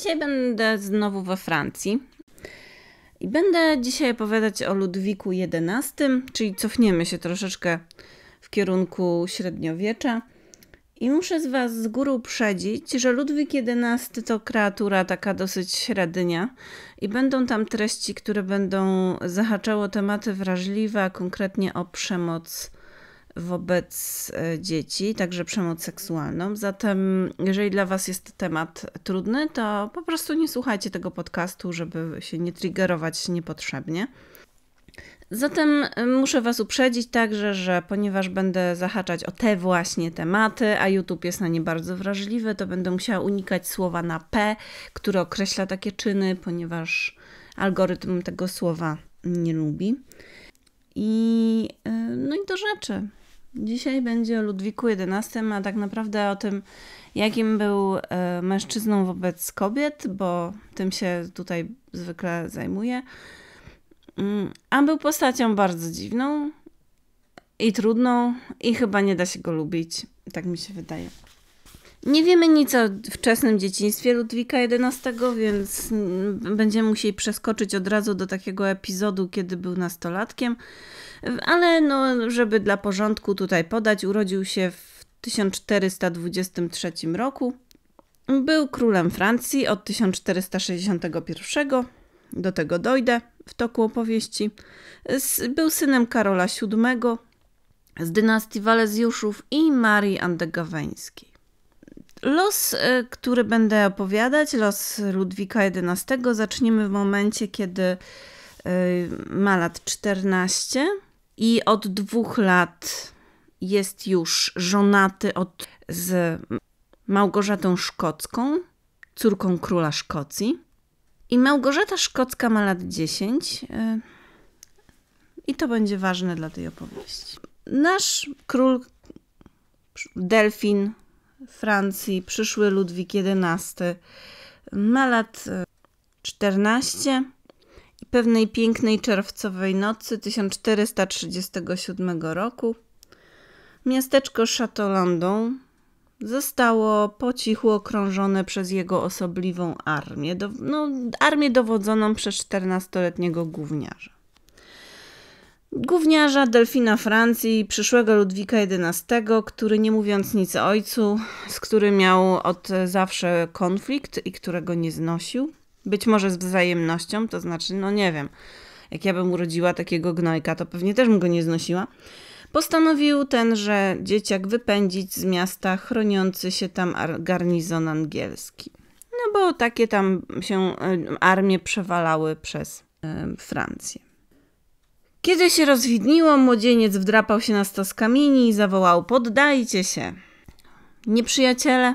Dzisiaj będę znowu we Francji i będę dzisiaj opowiadać o Ludwiku XI, czyli cofniemy się troszeczkę w kierunku średniowiecza. I muszę z Was z góry uprzedzić, że Ludwik XI to kreatura taka dosyć średnia i będą tam treści, które będą zahaczały tematy wrażliwe, a konkretnie o przemoc wobec e, dzieci, także przemoc seksualną. Zatem, jeżeli dla Was jest temat trudny, to po prostu nie słuchajcie tego podcastu, żeby się nie triggerować niepotrzebnie. Zatem e, muszę Was uprzedzić także, że ponieważ będę zahaczać o te właśnie tematy, a YouTube jest na nie bardzo wrażliwy, to będę musiała unikać słowa na P, które określa takie czyny, ponieważ algorytm tego słowa nie lubi. I, e, no i do rzeczy. Dzisiaj będzie o Ludwiku XI, a tak naprawdę o tym, jakim był e, mężczyzną wobec kobiet, bo tym się tutaj zwykle zajmuję. Mm, a był postacią bardzo dziwną i trudną, i chyba nie da się go lubić, tak mi się wydaje. Nie wiemy nic o wczesnym dzieciństwie Ludwika XI, więc mm, będziemy musieli przeskoczyć od razu do takiego epizodu, kiedy był nastolatkiem. Ale no, żeby dla porządku tutaj podać, urodził się w 1423 roku. Był królem Francji od 1461, do tego dojdę w toku opowieści. Był synem Karola VII z dynastii Walezjuszów i Marii Andegaweńskiej. Los, e, który będę opowiadać, los Ludwika XI, zaczniemy w momencie, kiedy e, ma lat 14 i od dwóch lat jest już żonaty od, z Małgorzatą Szkocką, córką króla Szkocji. I Małgorzata Szkocka ma lat 10. E, I to będzie ważne dla tej opowieści. Nasz król Delfin Francji przyszły Ludwik XI ma lat 14 e, i pewnej pięknej czerwcowej nocy 1437 roku miasteczko Château zostało po cichu okrążone przez jego osobliwą armię, do, no, armię dowodzoną przez 14-letniego gówniarza. Gówniarza Delfina Francji, przyszłego Ludwika XI, który nie mówiąc nic ojcu, z którym miał od zawsze konflikt i którego nie znosił. Być może z wzajemnością, to znaczy, no nie wiem, jak ja bym urodziła takiego gnojka, to pewnie też bym go nie znosiła. Postanowił tenże dzieciak wypędzić z miasta chroniący się tam garnizon angielski. No bo takie tam się e, armie przewalały przez e, Francję. Kiedy się rozwidniło, młodzieniec wdrapał się na stos kamieni i zawołał: Poddajcie się! Nieprzyjaciele,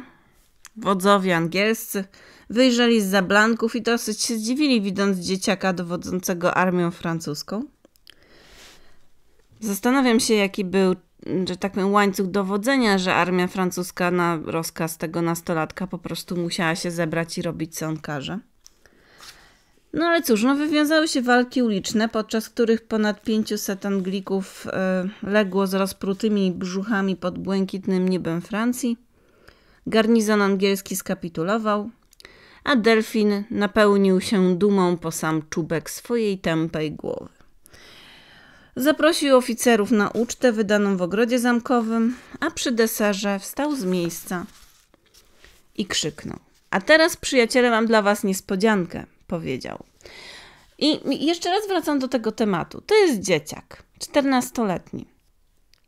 wodzowie angielscy, wyjrzeli z zablanków i dosyć się zdziwili, widząc dzieciaka dowodzącego armią francuską. Zastanawiam się, jaki był, że tak powiem, łańcuch dowodzenia, że armia francuska na rozkaz tego nastolatka po prostu musiała się zebrać i robić, co on każe. No ale cóż, no wywiązały się walki uliczne, podczas których ponad 500 Anglików y, legło z rozprutymi brzuchami pod błękitnym niebem Francji. Garnizon angielski skapitulował, a delfin napełnił się dumą po sam czubek swojej tępej głowy. Zaprosił oficerów na ucztę wydaną w ogrodzie zamkowym, a przy deserze wstał z miejsca i krzyknął. A teraz, przyjaciele, mam dla was niespodziankę powiedział. I jeszcze raz wracam do tego tematu. To jest dzieciak, 14-letni.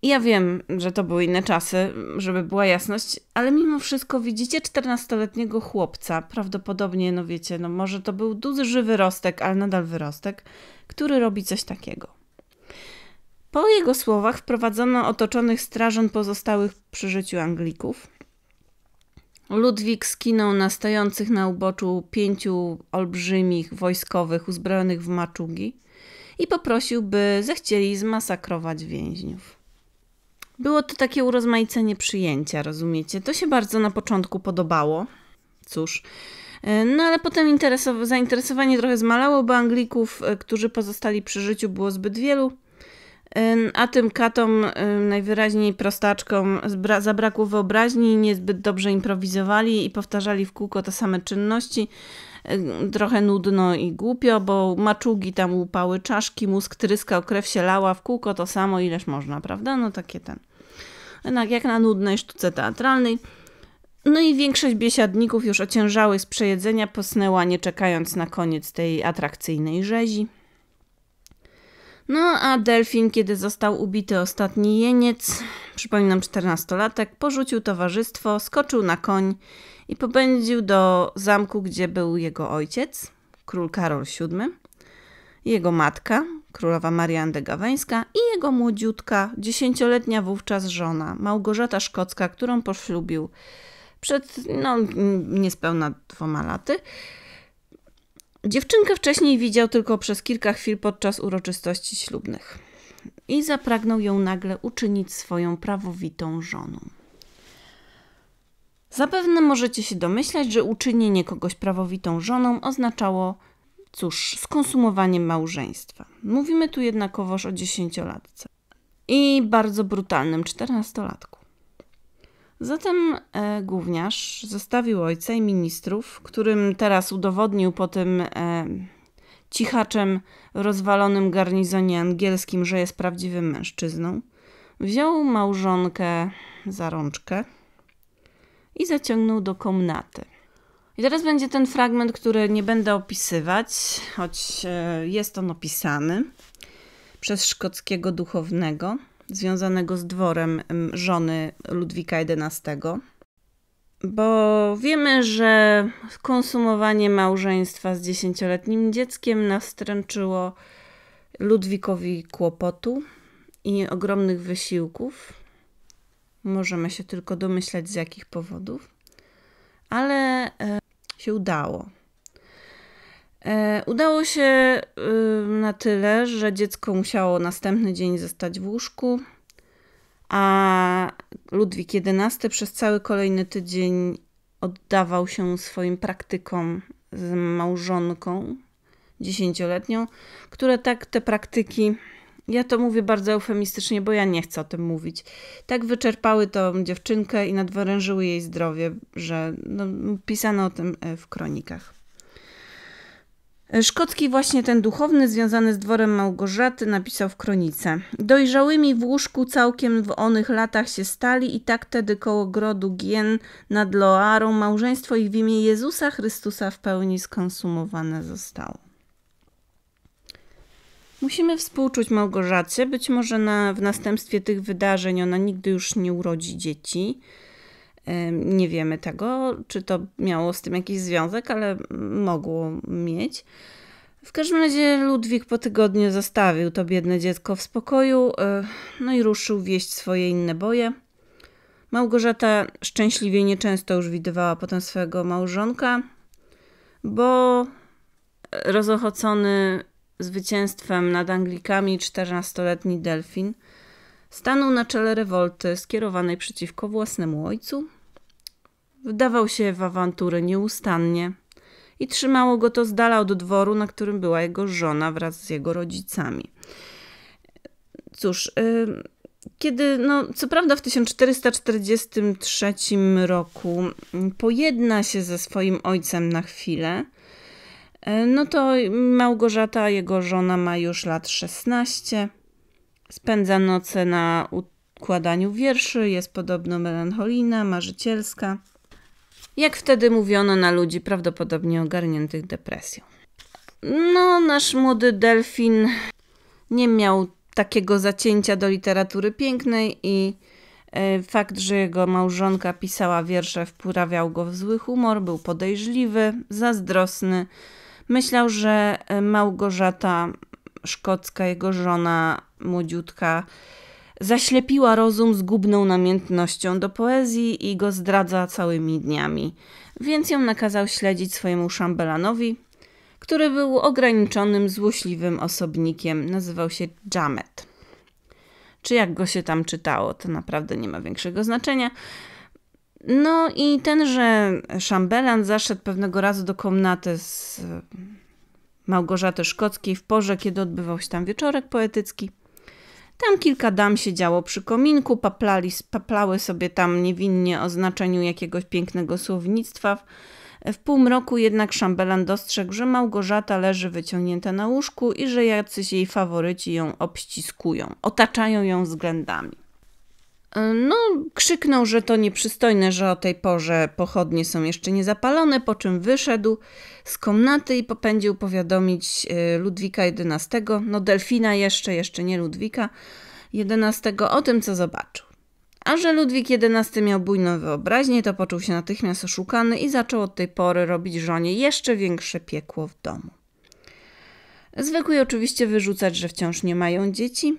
Ja wiem, że to były inne czasy, żeby była jasność, ale mimo wszystko widzicie 14-letniego chłopca, prawdopodobnie, no wiecie, no może to był duży wyrostek, ale nadal wyrostek, który robi coś takiego. Po jego słowach wprowadzono otoczonych strażą pozostałych przy życiu Anglików, Ludwik skinął na stojących na uboczu pięciu olbrzymich wojskowych uzbrojonych w maczugi i poprosił, by zechcieli zmasakrować więźniów. Było to takie urozmaicenie przyjęcia, rozumiecie? To się bardzo na początku podobało. Cóż, e, no ale potem zainteresowanie trochę zmalało, bo Anglików, e, którzy pozostali przy życiu, było zbyt wielu a tym katom najwyraźniej prostaczkom zabrakło wyobraźni, niezbyt dobrze improwizowali i powtarzali w kółko te same czynności. Trochę nudno i głupio, bo maczugi tam upały, czaszki, mózg tryskał, krew się lała w kółko, to samo ileż można, prawda? No takie ten. Jednak jak na nudnej sztuce teatralnej. No i większość biesiadników już ociężały z przejedzenia posnęła, nie czekając na koniec tej atrakcyjnej rzezi. No a delfin, kiedy został ubity ostatni jeniec, przypominam latek, porzucił towarzystwo, skoczył na koń i popędził do zamku, gdzie był jego ojciec, król Karol VII, jego matka, królowa Maria Gaweńska, i jego młodziutka, dziesięcioletnia wówczas żona, Małgorzata Szkocka, którą poślubił przed no, niespełna dwoma laty. Dziewczynkę wcześniej widział tylko przez kilka chwil podczas uroczystości ślubnych i zapragnął ją nagle uczynić swoją prawowitą żoną. Zapewne możecie się domyślać, że uczynienie kogoś prawowitą żoną oznaczało, cóż, skonsumowanie małżeństwa. Mówimy tu jednakowoż o dziesięciolatce i bardzo brutalnym czternastolatku. Zatem e, gówniarz zostawił ojca i ministrów, którym teraz udowodnił po tym e, cichaczem rozwalonym garnizonie angielskim, że jest prawdziwym mężczyzną. Wziął małżonkę za rączkę i zaciągnął do komnaty. I teraz będzie ten fragment, który nie będę opisywać, choć e, jest on opisany przez szkockiego duchownego związanego z dworem żony Ludwika XI. Bo wiemy, że konsumowanie małżeństwa z dziesięcioletnim dzieckiem nastręczyło Ludwikowi kłopotu i ogromnych wysiłków. Możemy się tylko domyślać z jakich powodów, ale e, się udało. E, udało się y, na tyle, że dziecko musiało następny dzień zostać w łóżku, a Ludwik XI przez cały kolejny tydzień oddawał się swoim praktykom z małżonką dziesięcioletnią, które tak te praktyki, ja to mówię bardzo eufemistycznie, bo ja nie chcę o tym mówić, tak wyczerpały tą dziewczynkę i nadwyrężyły jej zdrowie, że no, pisano o tym e, w kronikach. Szkocki właśnie ten duchowny związany z dworem Małgorzaty napisał w kronice. Dojrzałymi w łóżku całkiem w onych latach się stali i tak tedy koło grodu Gien nad Loarą małżeństwo ich w imię Jezusa Chrystusa w pełni skonsumowane zostało. Musimy współczuć Małgorzacie, być może na, w następstwie tych wydarzeń ona nigdy już nie urodzi dzieci. Nie wiemy tego, czy to miało z tym jakiś związek, ale mogło mieć. W każdym razie Ludwik po tygodniu zostawił to biedne dziecko w spokoju, e, no i ruszył wieść swoje inne boje. Małgorzata szczęśliwie nieczęsto już widywała potem swojego małżonka, bo rozochocony zwycięstwem nad Anglikami 14-letni Delfin stanął na czele rewolty skierowanej przeciwko własnemu ojcu Wdawał się w awantury nieustannie i trzymało go to z dala od dworu, na którym była jego żona wraz z jego rodzicami. Cóż, y, kiedy, no, co prawda w 1443 roku pojedna się ze swoim ojcem na chwilę, y, no to Małgorzata, jego żona, ma już lat 16. Spędza noce na układaniu wierszy, jest podobno melancholijna, marzycielska. Jak wtedy mówiono na ludzi prawdopodobnie ogarniętych depresją. No, nasz młody delfin nie miał takiego zacięcia do literatury pięknej i e, Fakt, że jego małżonka pisała wiersze, wprawiał go w zły humor, był podejrzliwy, zazdrosny. Myślał, że e, Małgorzata Szkocka, jego żona młodziutka, zaślepiła rozum zgubną namiętnością do poezji i go zdradza całymi dniami, więc ją nakazał śledzić swojemu szambelanowi, który był ograniczonym, złośliwym osobnikiem, nazywał się Jamet. Czy jak go się tam czytało, to naprawdę nie ma większego znaczenia. No i tenże szambelan zaszedł pewnego razu do komnaty z e, Małgorzaty Szkockiej w porze, kiedy odbywał się tam wieczorek poetycki – tam kilka dam siedziało przy kominku, paplali, paplały sobie tam niewinnie o znaczeniu jakiegoś pięknego słownictwa. W półmroku jednak szambelan dostrzegł, że Małgorzata leży wyciągnięta na łóżku i że jacyś jej faworyci ją obściskują, otaczają ją względami. E, no, krzyknął, że to nieprzystojne, że o tej porze pochodnie są jeszcze niezapalone, po czym wyszedł z komnaty i popędził powiadomić e, Ludwika XI, no Delfina jeszcze, jeszcze nie Ludwika XI, o tym, co zobaczył. A że Ludwik XI miał bujną wyobraźnię, to poczuł się natychmiast oszukany i zaczął od tej pory robić żonie jeszcze większe piekło w domu. Zwykły oczywiście wyrzucać, że wciąż nie mają dzieci,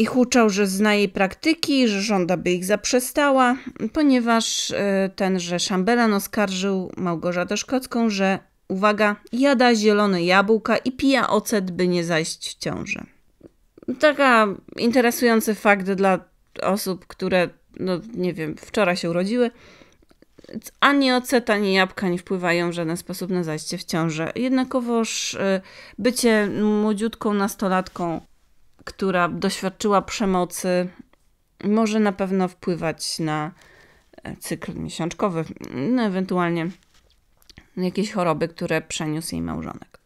i huczał, że zna jej praktyki, że żąda, by ich zaprzestała, ponieważ e, tenże szambelan oskarżył Małgorzatę Szkocką, że uwaga, jada zielone jabłka i pija ocet, by nie zajść w ciążę. Taka interesujący fakt dla osób, które, no nie wiem, wczoraj się urodziły. Ani ocet, ani jabłka nie wpływają w żaden sposób na zajście w ciążę. Jednakowoż e, bycie młodziutką nastolatką która doświadczyła przemocy, może na pewno wpływać na e, cykl miesiączkowy, no ewentualnie jakieś choroby, które przeniósł jej małżonek.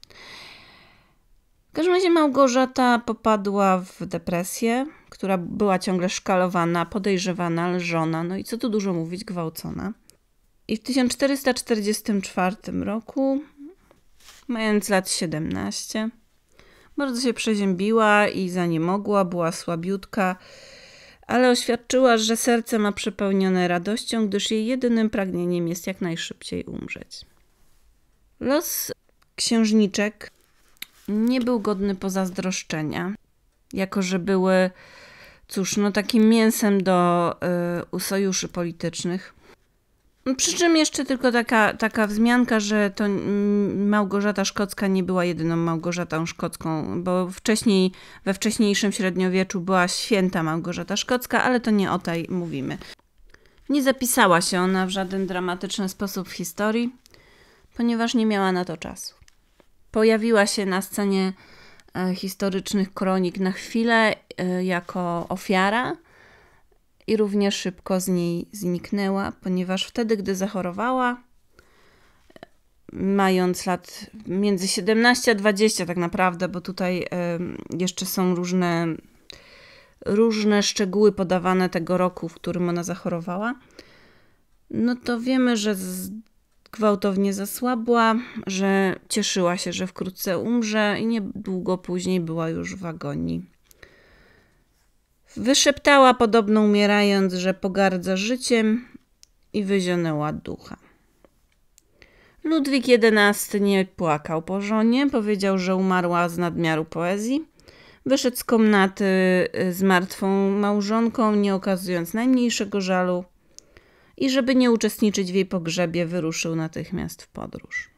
W każdym razie Małgorzata popadła w depresję, która była ciągle szkalowana, podejrzewana, lżona, no i co tu dużo mówić, gwałcona. I w 1444 roku, mając lat 17, bardzo się przeziębiła i za nie mogła, była słabiutka, ale oświadczyła, że serce ma przepełnione radością, gdyż jej jedynym pragnieniem jest jak najszybciej umrzeć. Los księżniczek nie był godny pozazdroszczenia, jako że były, cóż, no takim mięsem do y, sojuszy politycznych. Przy czym jeszcze tylko taka, taka wzmianka, że to mm, Małgorzata Szkocka nie była jedyną Małgorzatą Szkocką, bo wcześniej, we wcześniejszym średniowieczu była święta Małgorzata Szkocka, ale to nie o tej mówimy. Nie zapisała się ona w żaden dramatyczny sposób w historii, ponieważ nie miała na to czasu. Pojawiła się na scenie e, historycznych kronik na chwilę e, jako ofiara, i równie szybko z niej zniknęła, ponieważ wtedy, gdy zachorowała, mając lat między 17 a 20 tak naprawdę, bo tutaj jeszcze są różne, różne szczegóły podawane tego roku, w którym ona zachorowała, no to wiemy, że gwałtownie zasłabła, że cieszyła się, że wkrótce umrze i niedługo później była już w agonii. Wyszeptała, podobno umierając, że pogardza życiem i wyzionęła ducha. Ludwik XI nie płakał po żonie, powiedział, że umarła z nadmiaru poezji. Wyszedł z komnaty y, z martwą małżonką, nie okazując najmniejszego żalu i żeby nie uczestniczyć w jej pogrzebie, wyruszył natychmiast w podróż.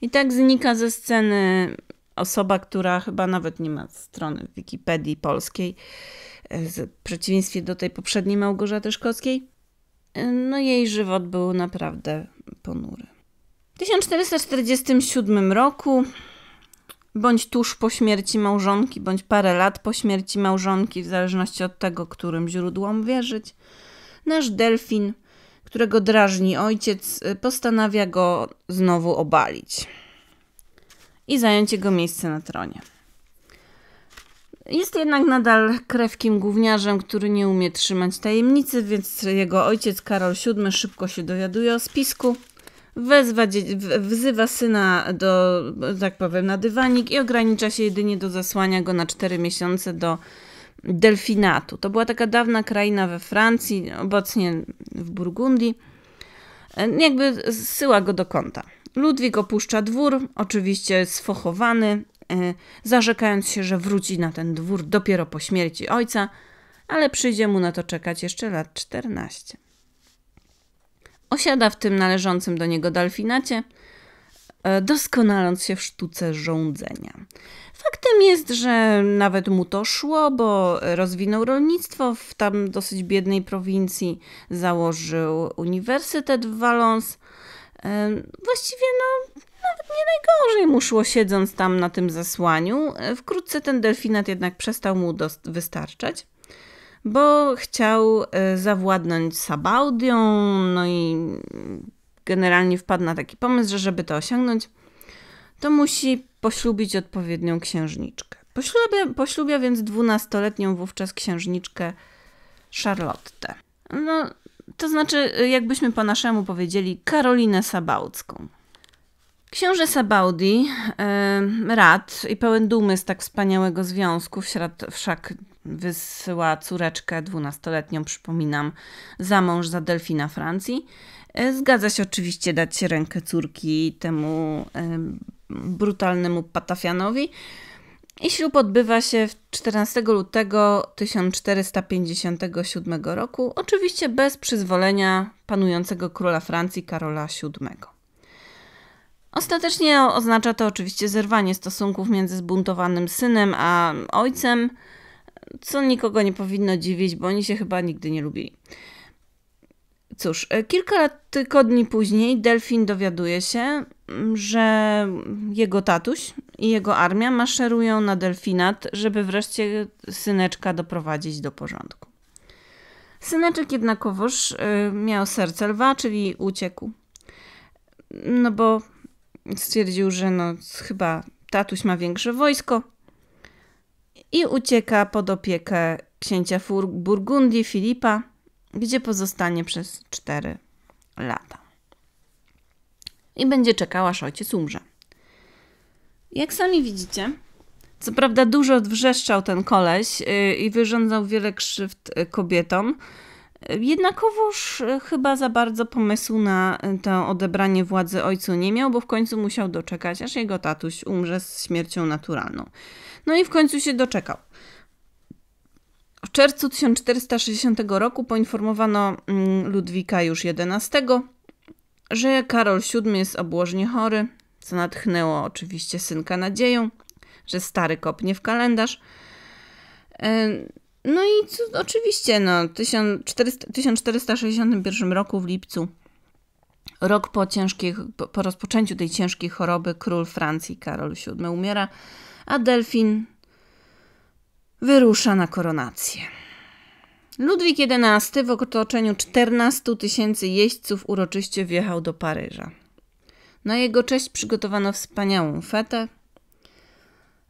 I tak znika ze sceny osoba, która chyba nawet nie ma strony w Wikipedii polskiej, w przeciwieństwie do tej poprzedniej Małgorzaty Szkockiej, no jej żywot był naprawdę ponury. W 1447 roku, bądź tuż po śmierci małżonki, bądź parę lat po śmierci małżonki, w zależności od tego, którym źródłom wierzyć, nasz delfin, którego drażni ojciec, postanawia go znowu obalić i zająć jego miejsce na tronie. Jest jednak nadal krewkim gówniarzem, który nie umie trzymać tajemnicy, więc jego ojciec Karol VII szybko się dowiaduje o spisku. Wezwa, wzywa syna do, tak powiem, na dywanik i ogranicza się jedynie do zasłania go na 4 miesiące do delfinatu. To była taka dawna kraina we Francji, obecnie w Burgundii. Jakby zsyła go do kąta. Ludwik opuszcza dwór, oczywiście sfochowany, E, zarzekając się, że wróci na ten dwór dopiero po śmierci ojca, ale przyjdzie mu na to czekać jeszcze lat 14. Osiada w tym należącym do niego delfinacie, e, doskonaląc się w sztuce rządzenia. Faktem jest, że nawet mu to szło, bo rozwinął rolnictwo w tam dosyć biednej prowincji, założył uniwersytet w Valence. E, właściwie no, nawet nie najgorzej mu szło siedząc tam na tym zasłaniu. E, wkrótce ten delfinat jednak przestał mu wystarczać, bo chciał e, zawładnąć Sabaudią, no i generalnie wpadł na taki pomysł, że żeby to osiągnąć, to musi poślubić odpowiednią księżniczkę. Poślubia, poślubia więc dwunastoletnią wówczas księżniczkę Charlotte. No, to znaczy, e, jakbyśmy po naszemu powiedzieli, Karolinę Sabaudzką. Książę Sabaudi, rad i pełen dumy z tak wspaniałego związku, wszak wysyła córeczkę dwunastoletnią, przypominam, za mąż za delfina Francji. E, zgadza się oczywiście dać rękę córki temu brutalnemu patafianowi. I ślub odbywa się 14 lutego 1457 roku, oczywiście bez przyzwolenia panującego króla Francji Karola VII. Ostatecznie oznacza to oczywiście zerwanie stosunków między zbuntowanym synem a ojcem, co nikogo nie powinno dziwić, bo oni się chyba nigdy nie lubili. Cóż, kilka tygodni później Delfin dowiaduje się, że jego tatuś i jego armia maszerują na delfinat, żeby wreszcie syneczka doprowadzić do porządku. Syneczek jednakowoż y, miał serce lwa, czyli uciekł. No bo stwierdził, że no chyba tatuś ma większe wojsko i ucieka pod opiekę księcia Burgundii Filipa, gdzie pozostanie przez 4 lata. I będzie czekała, aż ojciec umrze. Jak sami widzicie, co prawda dużo wrzeszczał ten koleś y, i wyrządzał wiele krzywd y, kobietom, Jednakowoż e, chyba za bardzo pomysłu na e, to odebranie władzy ojcu nie miał, bo w końcu musiał doczekać, aż jego tatuś umrze z śmiercią naturalną. No i w końcu się doczekał. W czerwcu 1460 roku poinformowano mm, Ludwika już XI, że Karol VII jest obłożnie chory, co natchnęło oczywiście synka nadzieją, że stary kopnie w kalendarz. E, no i co, oczywiście, no, 1400, 1461 roku w lipcu, rok po, ciężkich, po, po rozpoczęciu tej ciężkiej choroby, król Francji Karol VII umiera, a Delfin wyrusza na koronację. Ludwik XI w otoczeniu 14 tysięcy jeźdźców uroczyście wjechał do Paryża. Na jego cześć przygotowano wspaniałą fetę –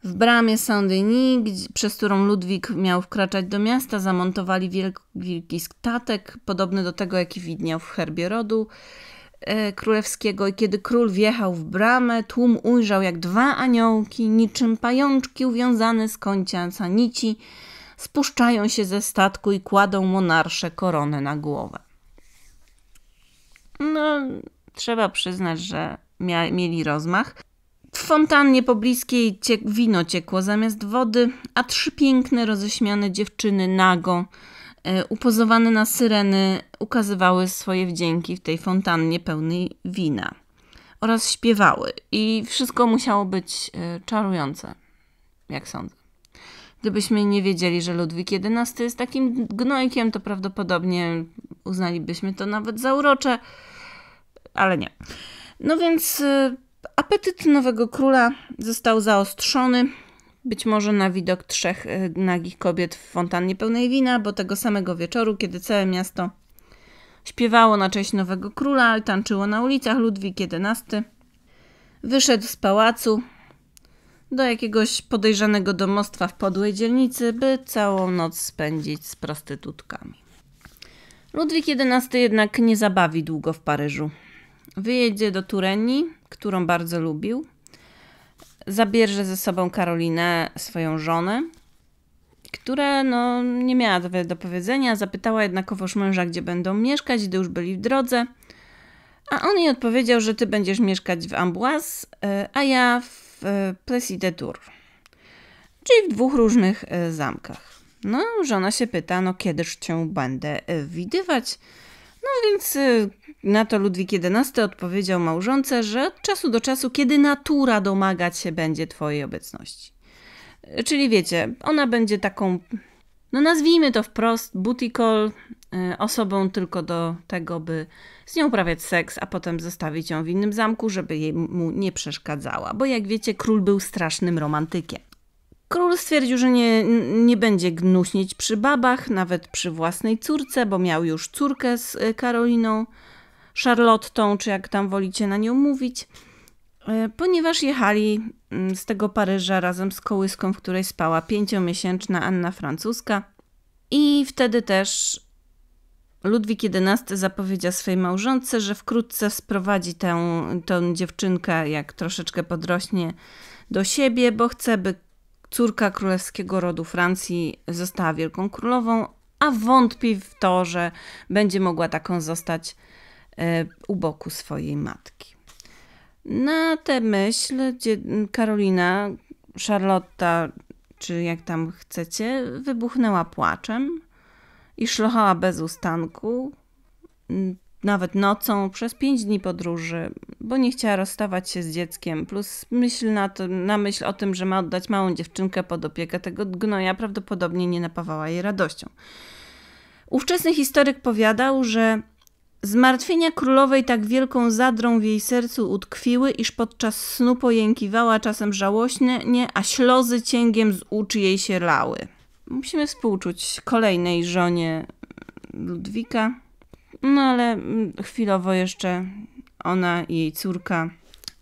w bramie Saint-Denis, przez którą Ludwik miał wkraczać do miasta, zamontowali wielki statek, podobny do tego, jaki widniał w herbie rodu e, królewskiego. I kiedy król wjechał w bramę, tłum ujrzał, jak dwa aniołki, niczym pajączki uwiązane z końca nici, spuszczają się ze statku i kładą monarsze koronę na głowę. No, trzeba przyznać, że mia- mieli rozmach. W fontannie pobliskiej ciek wino ciekło zamiast wody, a trzy piękne, roześmiane dziewczyny nago, e, upozowane na syreny, ukazywały swoje wdzięki w tej fontannie pełnej wina oraz śpiewały. I wszystko musiało być e, czarujące, jak sądzę. Gdybyśmy nie wiedzieli, że Ludwik XI jest takim gnojkiem, to prawdopodobnie uznalibyśmy to nawet za urocze, ale nie. No więc e, Apetyt nowego króla został zaostrzony, być może na widok trzech y, nagich kobiet w fontannie pełnej wina, bo tego samego wieczoru, kiedy całe miasto śpiewało na cześć nowego króla i tańczyło na ulicach, Ludwik XI wyszedł z pałacu do jakiegoś podejrzanego domostwa w podłej dzielnicy, by całą noc spędzić z prostytutkami. Ludwik XI jednak nie zabawi długo w Paryżu. Wyjedzie do Tureni, którą bardzo lubił. Zabierze ze sobą Karolinę, swoją żonę, która no, nie miała wiele do powiedzenia. Zapytała jednakowoż męża, gdzie będą mieszkać, gdy już byli w drodze. A on jej odpowiedział, że ty będziesz mieszkać w Amboise, e, a ja w e, Plessis de Tour. Czyli w dwóch różnych e, zamkach. No, żona się pyta, no kiedyż cię będę widywać? No więc na to Ludwik XI odpowiedział małżonce, że od czasu do czasu, kiedy natura domagać się będzie twojej obecności. E, czyli wiecie, ona będzie taką, no nazwijmy to wprost, booty call, e, osobą tylko do tego, by z nią uprawiać seks, a potem zostawić ją w innym zamku, żeby jej mu nie przeszkadzała. Bo jak wiecie, król był strasznym romantykiem. Król stwierdził, że nie, nie będzie gnuśnić przy babach, nawet przy własnej córce, bo miał już córkę z e, Karoliną. Charlottą, czy jak tam wolicie na nią mówić, e, ponieważ jechali mm, z tego Paryża razem z kołyską, w której spała pięciomiesięczna Anna Francuska. I wtedy też Ludwik XI zapowiedział swojej małżonce, że wkrótce sprowadzi tę, tę dziewczynkę, jak troszeczkę podrośnie, do siebie, bo chce, by córka królewskiego rodu Francji została wielką królową, a wątpi w to, że będzie mogła taką zostać E, u boku swojej matki. Na tę myśl Karolina, Charlotta, czy jak tam chcecie, wybuchnęła płaczem i szlochała bez ustanku, nawet nocą, przez pięć dni podróży, bo nie chciała rozstawać się z dzieckiem, plus myśl na, to, na myśl o tym, że ma oddać małą dziewczynkę pod opiekę tego gnoja, prawdopodobnie nie napawała jej radością. Ówczesny historyk powiadał, że Zmartwienia królowej tak wielką zadrą w jej sercu utkwiły, iż podczas snu pojękiwała czasem żałośnie, a ślozy cięgiem z uczy jej się lały. Musimy współczuć kolejnej żonie mm, Ludwika, no ale mm, chwilowo jeszcze ona i jej córka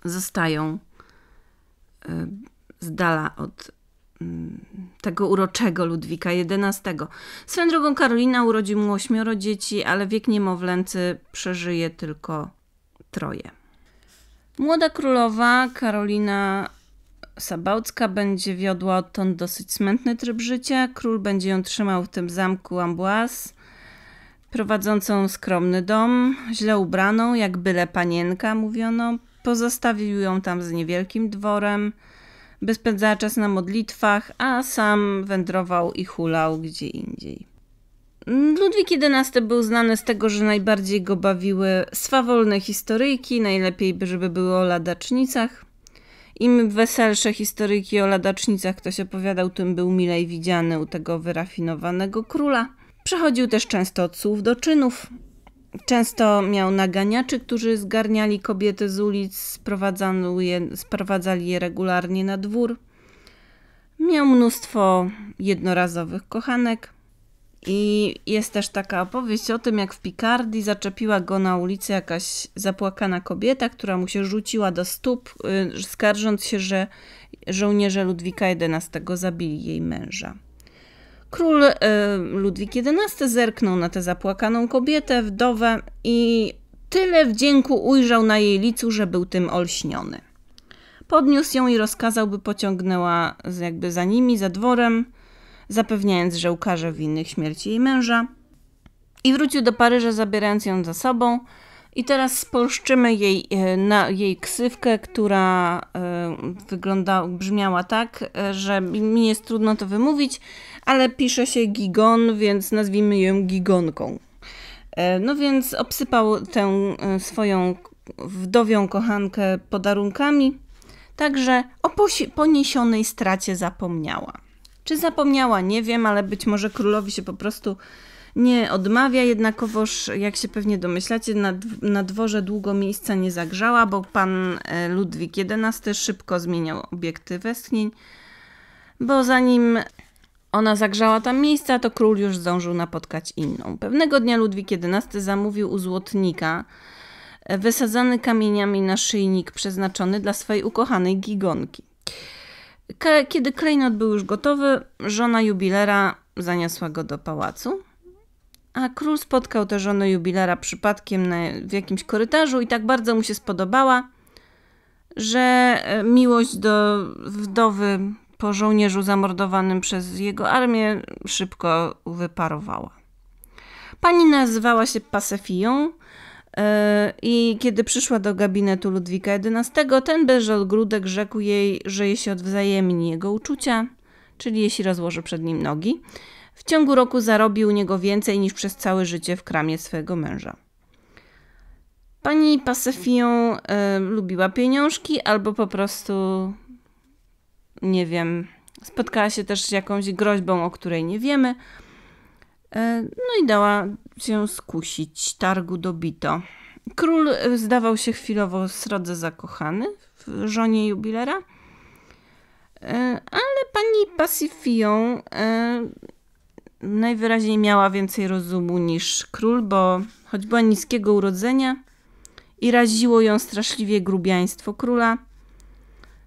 zostają y, z dala od Mm, tego uroczego Ludwika XI. Swoją drogą Karolina urodzi mu ośmioro dzieci, ale wiek niemowlęcy przeżyje tylko troje. Młoda królowa Karolina Sabałcka będzie wiodła odtąd dosyć smętny tryb życia. Król będzie ją trzymał w tym zamku Amboise, prowadzącą skromny dom, źle ubraną, jak byle panienka mówiono. Pozostawił ją tam z niewielkim dworem – by spędzała czas na modlitwach, a sam wędrował i hulał gdzie indziej. Ludwik XI był znany z tego, że najbardziej go bawiły swawolne historyjki, najlepiej by, żeby były o ladacznicach. Im weselsze historyjki o ladacznicach ktoś opowiadał, tym był milej widziany u tego wyrafinowanego króla. Przechodził też często od słów do czynów, Często miał naganiaczy, którzy zgarniali kobiety z ulic, je, sprowadzali je regularnie na dwór. Miał mnóstwo jednorazowych kochanek. I jest też taka opowieść o tym, jak w Picardii zaczepiła go na ulicy jakaś zapłakana kobieta, która mu się rzuciła do stóp, y, skarżąc się, że żołnierze Ludwika XI zabili jej męża. Król y, Ludwik XI zerknął na tę zapłakaną kobietę, wdowę i tyle wdzięku ujrzał na jej licu, że był tym olśniony. Podniósł ją i rozkazał, by pociągnęła jakby za nimi, za dworem, zapewniając, że ukaże winnych śmierci jej męża. I wrócił do Paryża, zabierając ją za sobą. I teraz spolszczymy jej, y, na, jej ksywkę, która y, wyglądała, brzmiała tak, e, że mi jest trudno to wymówić, ale pisze się Gigon, więc nazwijmy ją Gigonką. E, no więc obsypał tę e, swoją wdowią kochankę podarunkami, także o poniesionej stracie zapomniała. Czy zapomniała, nie wiem, ale być może królowi się po prostu nie, odmawia, jednakowoż, jak się pewnie domyślacie, na, na dworze długo miejsca nie zagrzała, bo pan e, Ludwik XI szybko zmieniał obiekty westchnień, bo zanim ona zagrzała tam miejsca, to król już zdążył napotkać inną. Pewnego dnia Ludwik XI zamówił u złotnika e, wysadzany kamieniami naszyjnik przeznaczony dla swojej ukochanej gigonki. Kiedy klejnot był już gotowy, żona jubilera zaniosła go do pałacu a król spotkał tę żonę jubilera przypadkiem na, w jakimś korytarzu i tak bardzo mu się spodobała, że e, miłość do wdowy po żołnierzu zamordowanym przez jego armię szybko wyparowała. Pani nazywała się Pasefiją yy, i kiedy przyszła do gabinetu Ludwika XI, ten bez odgródek rzekł jej, że jej się odwzajemni jego uczucia, czyli jeśli rozłoży przed nim nogi w ciągu roku zarobił u niego więcej niż przez całe życie w kramie swojego męża. Pani Pasefion y, e, lubiła pieniążki albo po prostu, nie wiem, spotkała się też z jakąś groźbą, o której nie wiemy. Y, no i dała się skusić. Targu dobito. Król e, zdawał się chwilowo srodze zakochany w żonie jubilera, y, ale pani Pasefion najwyraźniej miała więcej rozumu niż król, bo choć była niskiego urodzenia i raziło ją straszliwie grubiaństwo króla,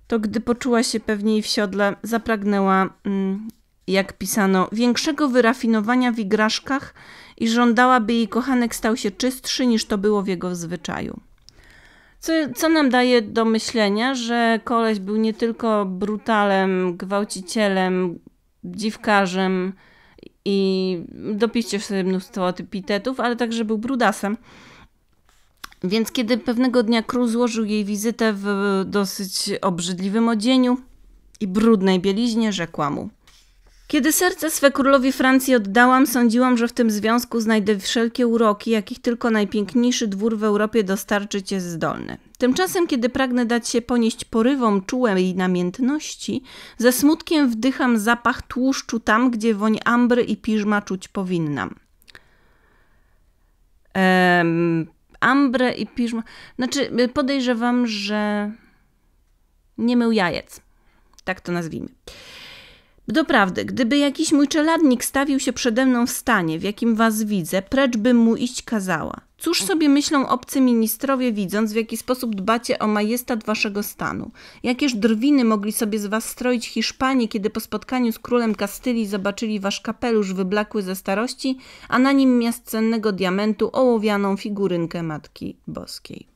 to gdy poczuła się pewniej w siodle, zapragnęła, mm, jak pisano, większego wyrafinowania w igraszkach i żądała, by jej kochanek stał się czystszy niż to było w jego zwyczaju. Co, co nam daje do myślenia, że koleś był nie tylko brutalem, gwałcicielem, dziwkarzem, i dopiszcie sobie mnóstwo epitetów, ale także był brudasem. Więc kiedy pewnego dnia Król złożył jej wizytę w dosyć obrzydliwym odzieniu i brudnej bieliźnie, rzekła mu – kiedy serce swe królowi Francji oddałam, sądziłam, że w tym związku znajdę wszelkie uroki, jakich tylko najpiękniejszy dwór w Europie dostarczyć jest zdolny. Tymczasem, kiedy pragnę dać się ponieść porywom czułej namiętności, ze smutkiem wdycham zapach tłuszczu tam, gdzie woń ambry i piżma czuć powinnam. Ehm, ambrę i piżma... Znaczy, y, podejrzewam, że nie mył jajec. Tak to nazwijmy. Doprawdy, gdyby jakiś mój czeladnik stawił się przede mną w stanie, w jakim was widzę, precz bym mu iść kazała. Cóż sobie myślą obcy ministrowie, widząc, w jaki sposób dbacie o majestat waszego stanu? Jakież drwiny mogli sobie z was stroić Hiszpanie, kiedy po spotkaniu z królem Kastylii zobaczyli wasz kapelusz wyblakły ze starości, a na nim miast cennego diamentu ołowianą figurynkę Matki Boskiej.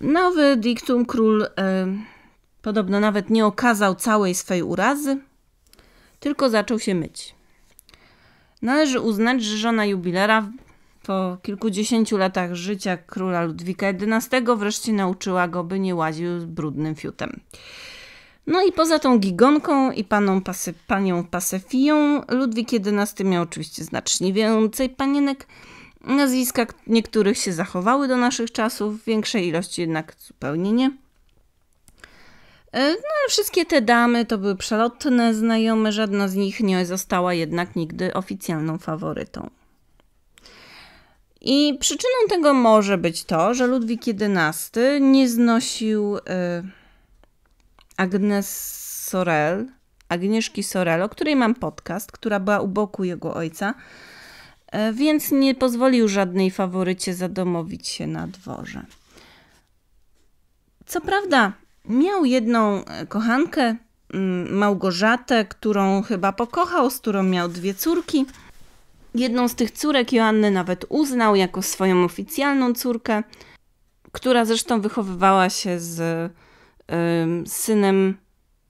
Nowy diktum król podobno nawet nie okazał całej swej urazy, tylko zaczął się myć. Należy uznać, że żona jubilera po kilkudziesięciu latach życia króla Ludwika XI wreszcie nauczyła go, by nie łaził z brudnym fiutem. No i poza tą gigonką i paną pasy, panią Pasefią, Ludwik XI miał oczywiście znacznie więcej panienek. Nazwiska niektórych się zachowały do naszych czasów, w większej ilości jednak zupełnie nie. E, no wszystkie te damy to były przelotne znajome, żadna z nich nie została jednak nigdy oficjalną faworytą. I przyczyną tego może być to, że Ludwik XI nie znosił e, Agnes Sorel, Agnieszki Sorel, o której mam podcast, która była u boku jego ojca, e, więc nie pozwolił żadnej faworycie zadomowić się na dworze. Co prawda, Miał jedną e, kochankę, mm, Małgorzatę, którą chyba pokochał, z którą miał dwie córki. Jedną z tych córek Joanny nawet uznał jako swoją oficjalną córkę, która zresztą wychowywała się z synem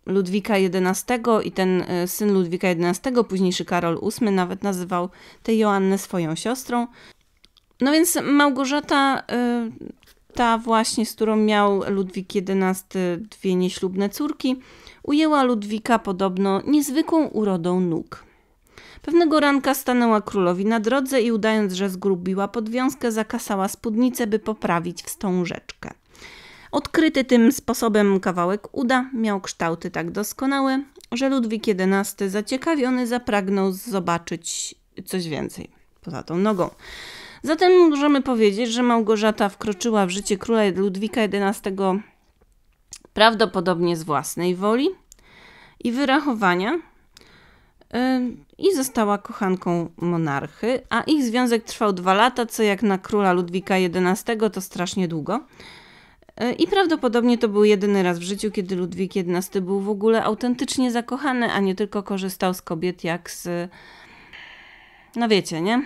Ludwika XI i ten e, syn Ludwika XI, późniejszy Karol VIII, nawet nazywał tę Joannę swoją siostrą. No więc Małgorzata e, ta właśnie, z którą miał Ludwik XI dwie nieślubne córki, ujęła Ludwika podobno niezwykłą urodą nóg. Pewnego ranka stanęła królowi na drodze i udając, że zgrubiła podwiązkę, zakasała spódnicę, by poprawić wstążeczkę. Odkryty tym sposobem kawałek uda miał kształty tak doskonałe, że Ludwik XI zaciekawiony zapragnął zobaczyć coś więcej poza tą nogą. Zatem możemy powiedzieć, że Małgorzata wkroczyła w życie króla Ludwika XI prawdopodobnie z własnej woli i wyrachowania i została kochanką monarchy, a ich związek trwał dwa lata, co jak na króla Ludwika XI to strasznie długo. E, I prawdopodobnie to był jedyny raz w życiu, kiedy Ludwik XI był w ogóle autentycznie zakochany, a nie tylko korzystał z kobiet jak z. No wiecie, nie?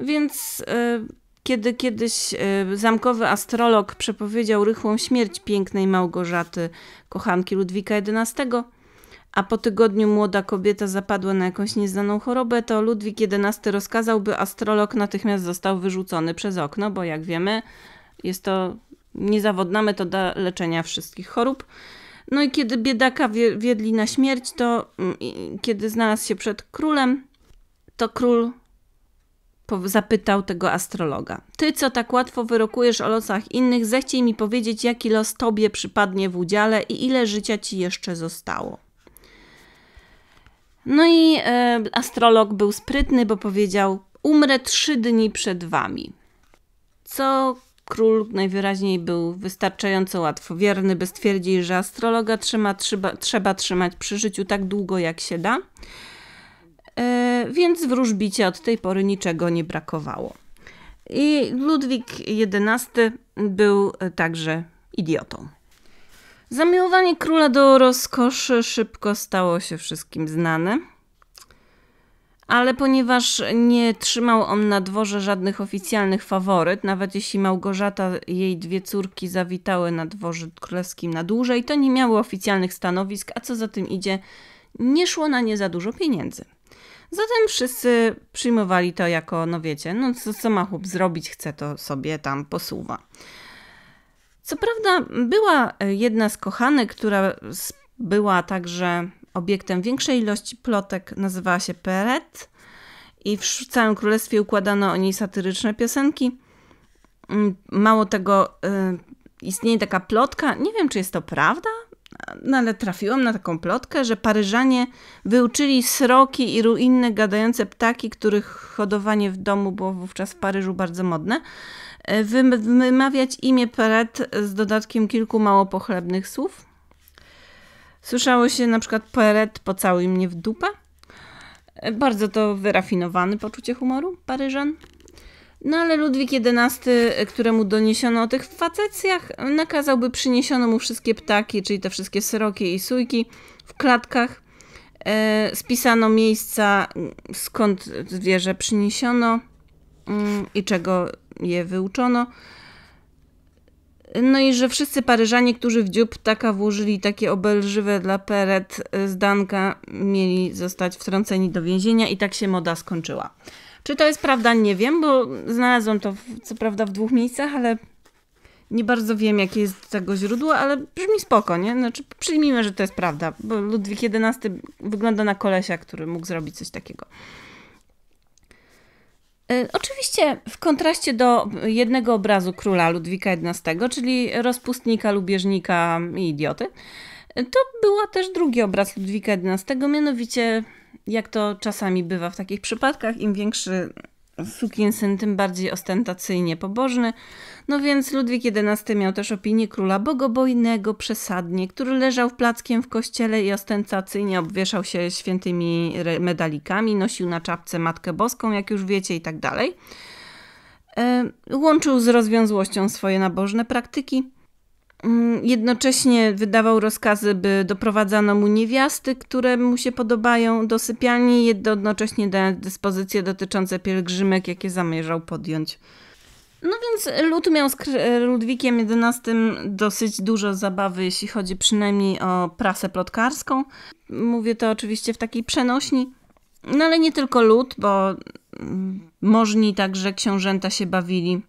Więc e, kiedy kiedyś e, zamkowy astrolog przepowiedział rychłą śmierć pięknej Małgorzaty, kochanki Ludwika XI, a po tygodniu młoda kobieta zapadła na jakąś nieznaną chorobę, to Ludwik XI rozkazał, by astrolog natychmiast został wyrzucony przez okno, bo jak wiemy, jest to niezawodna metoda leczenia wszystkich chorób. No i kiedy biedaka wiedli na śmierć, to mm, kiedy znalazł się przed królem, to król zapytał tego astrologa. Ty, co tak łatwo wyrokujesz o losach innych, zechciej mi powiedzieć, jaki los tobie przypadnie w udziale i ile życia ci jeszcze zostało. No i e, astrolog był sprytny, bo powiedział: Umrę trzy dni przed wami. Co król najwyraźniej był wystarczająco łatwowierny, by stwierdzić, że astrologa trzyma, trzeba, trzeba trzymać przy życiu tak długo, jak się da. E, więc wróżbicie od tej pory niczego nie brakowało. I Ludwik XI był e, także idiotą. Zamiłowanie króla do rozkoszy szybko stało się wszystkim znane. Ale ponieważ nie trzymał on na dworze żadnych oficjalnych faworyt, nawet jeśli Małgorzata i jej dwie córki zawitały na dworze królewskim na dłużej, to nie miały oficjalnych stanowisk, a co za tym idzie, nie szło na nie za dużo pieniędzy. Zatem wszyscy przyjmowali to jako, no wiecie, no co, co ma chłop zrobić, chce to sobie tam posuwa. Co prawda była e, jedna z kochanek, która była także obiektem większej ilości plotek, nazywała się Peret i w całym królestwie układano o niej satyryczne piosenki. Mm, mało tego, e, istnieje taka plotka, nie wiem czy jest to prawda, no ale trafiłam na taką plotkę, że Paryżanie wyuczyli sroki i ruinne gadające ptaki, których hodowanie w domu było wówczas w Paryżu bardzo modne, e, wymawiać imię Peret z dodatkiem kilku mało pochlebnych słów. Słyszało się na przykład Peret pocałuj mnie w dupę. E, bardzo to wyrafinowane poczucie humoru Paryżan. No ale Ludwik XI, e, któremu doniesiono o tych facecjach, nakazał, by przyniesiono mu wszystkie ptaki, czyli te wszystkie syrokie i sujki w klatkach. E, spisano miejsca, mm, skąd zwierzę przyniesiono mm, i czego je wyuczono. No i że wszyscy Paryżanie, którzy w dziób ptaka włożyli takie obelżywe dla peret e, zdanka, mieli zostać wtrąceni do więzienia i tak się moda skończyła. Czy to jest prawda? Nie wiem, bo znalazłam to w, co prawda w dwóch miejscach, ale nie bardzo wiem, jakie jest tego źródło, ale brzmi spoko, nie? Znaczy, przyjmijmy, że to jest prawda, bo Ludwik XI wygląda na kolesia, który mógł zrobić coś takiego. E, oczywiście w kontraście do jednego obrazu króla Ludwika XI, czyli rozpustnika, lubieżnika i idioty, e, to była też drugi obraz Ludwika XI, mianowicie jak to czasami bywa w takich przypadkach, im większy sukinsyn, tym bardziej ostentacyjnie pobożny. No więc Ludwik XI miał też opinię króla bogobojnego przesadnie, który leżał plackiem w kościele i ostentacyjnie obwieszał się świętymi medalikami, nosił na czapce Matkę Boską, jak już wiecie, i tak dalej. E, łączył z rozwiązłością swoje nabożne praktyki, Mm, jednocześnie wydawał rozkazy, by doprowadzano mu niewiasty, które mu się podobają, do sypialni, jednocześnie dając dyspozycje dotyczące pielgrzymek, jakie zamierzał podjąć. No więc Lud miał z Ludwikiem XI dosyć dużo zabawy, jeśli chodzi przynajmniej o prasę plotkarską. Mówię to oczywiście w takiej przenośni. No ale nie tylko Lud, bo mm, możni także książęta się bawili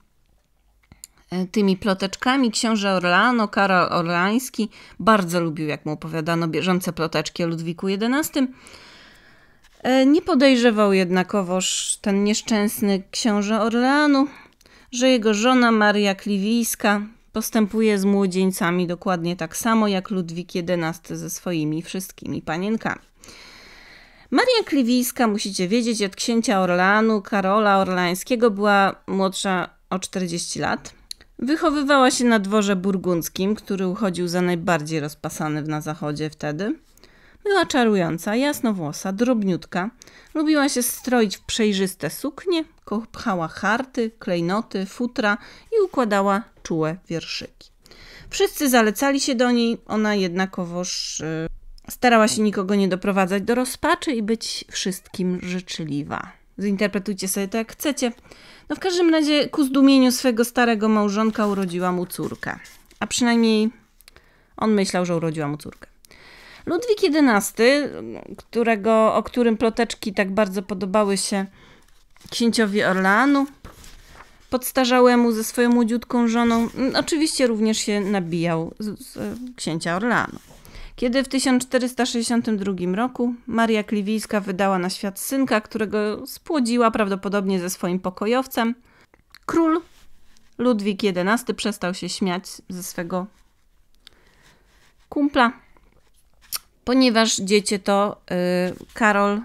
E, tymi ploteczkami. Książę Orlano, Karol Orlański bardzo lubił, jak mu opowiadano, bieżące ploteczki o Ludwiku XI. E, nie podejrzewał jednakowoż ten nieszczęsny książę Orleanu, że jego żona Maria Kliwijska postępuje z młodzieńcami dokładnie tak samo jak Ludwik XI ze swoimi wszystkimi panienkami. Maria Kliwijska, musicie wiedzieć, od księcia Orleanu Karola Orlańskiego była młodsza o 40 lat. Wychowywała się na dworze burgundzkim, który uchodził za najbardziej rozpasany na zachodzie wtedy. Była czarująca, jasnowłosa, drobniutka. Lubiła się stroić w przejrzyste suknie, kochała harty, klejnoty, futra i układała czułe wierszyki. Wszyscy zalecali się do niej, ona jednakowoż e, starała się nikogo nie doprowadzać do rozpaczy i być wszystkim życzliwa. Zinterpretujcie sobie to jak chcecie. No w każdym razie ku zdumieniu swego starego małżonka urodziła mu córkę. A przynajmniej on myślał, że urodziła mu córkę. Ludwik XI, którego, o którym ploteczki tak bardzo podobały się księciowi Orleanu, podstarzałemu ze swoją młodziutką żoną, mm, oczywiście również się nabijał z, z księcia Orleanu kiedy w 1462 roku Maria Kliwijska wydała na świat synka, którego spłodziła prawdopodobnie ze swoim pokojowcem, król Ludwik XI przestał się śmiać ze swego kumpla, ponieważ dziecię to yy, Karol,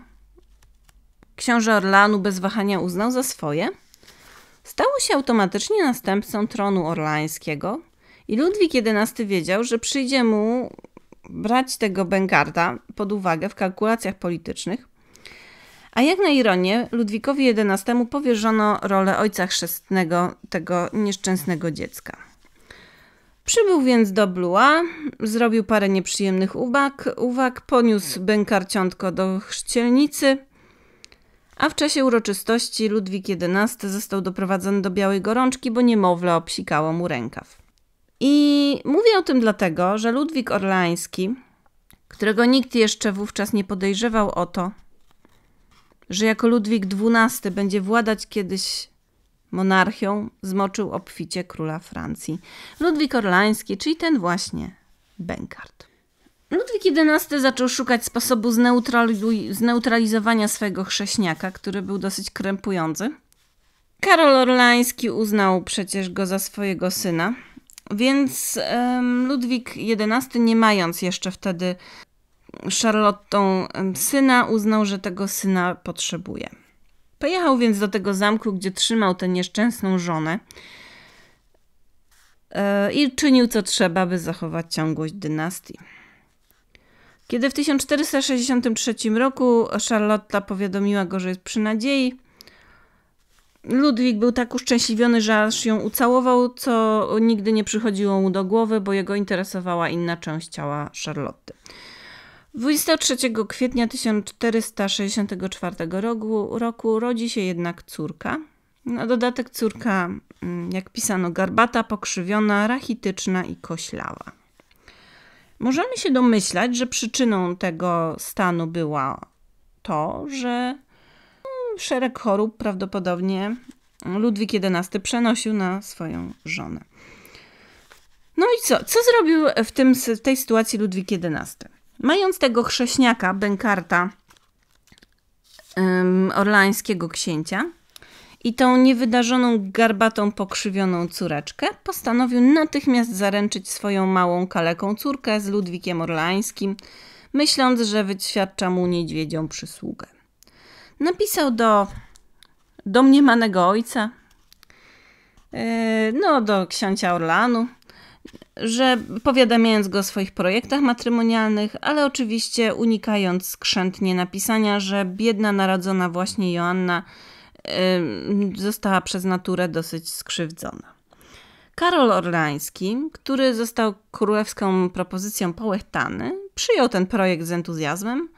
książę Orlanu, bez wahania uznał za swoje. Stało się automatycznie następcą tronu orlańskiego i Ludwik XI wiedział, że przyjdzie mu brać tego Bengarda pod uwagę w kalkulacjach politycznych, a jak na ironię, Ludwikowi XI powierzono rolę ojca chrzestnego tego nieszczęsnego dziecka. Przybył więc do Blua, zrobił parę nieprzyjemnych uwag, uwag poniósł bękarciątko do chrzcielnicy, a w czasie uroczystości Ludwik XI został doprowadzony do białej gorączki, bo niemowlę obsikało mu rękaw. I mówię o tym dlatego, że Ludwik Orlański, którego nikt jeszcze wówczas nie podejrzewał o to, że jako Ludwik XII będzie władać kiedyś monarchią, zmoczył obficie króla Francji. Ludwik Orlański, czyli ten właśnie Benkart. Ludwik XI zaczął szukać sposobu zneutralizowania swojego chrześniaka, który był dosyć krępujący. Karol Orlański uznał przecież go za swojego syna, więc um, Ludwik XI, nie mając jeszcze wtedy Charlottą syna, uznał, że tego syna potrzebuje. Pojechał więc do tego zamku, gdzie trzymał tę nieszczęsną żonę e, i czynił co trzeba, by zachować ciągłość dynastii. Kiedy w 1463 roku Charlotta powiadomiła go, że jest przy nadziei, Ludwik był tak uszczęśliwiony, że aż ją ucałował, co nigdy nie przychodziło mu do głowy, bo jego interesowała inna część ciała Charlotte. 23 kwietnia 1464 roku, roku rodzi się jednak córka. Na dodatek córka, mm, jak pisano, garbata, pokrzywiona, rachityczna i koślawa. Możemy się domyślać, że przyczyną tego stanu była to, że szereg chorób prawdopodobnie Ludwik XI przenosił na swoją żonę. No i co? Co zrobił w, tym, w tej sytuacji Ludwik XI? Mając tego chrześniaka, Benkarta, um, orlańskiego księcia i tą niewydarzoną, garbatą, pokrzywioną córeczkę, postanowił natychmiast zaręczyć swoją małą, kaleką córkę z Ludwikiem Orlańskim, myśląc, że wyświadcza mu niedźwiedzią przysługę. Napisał do domniemanego ojca, e, no do księcia Orlanu, że powiadamiając go o swoich projektach matrymonialnych, ale oczywiście unikając skrzętnie napisania, że biedna narodzona właśnie Joanna e, została przez naturę dosyć skrzywdzona. Karol Orlański, który został królewską propozycją połechtany, przyjął ten projekt z entuzjazmem,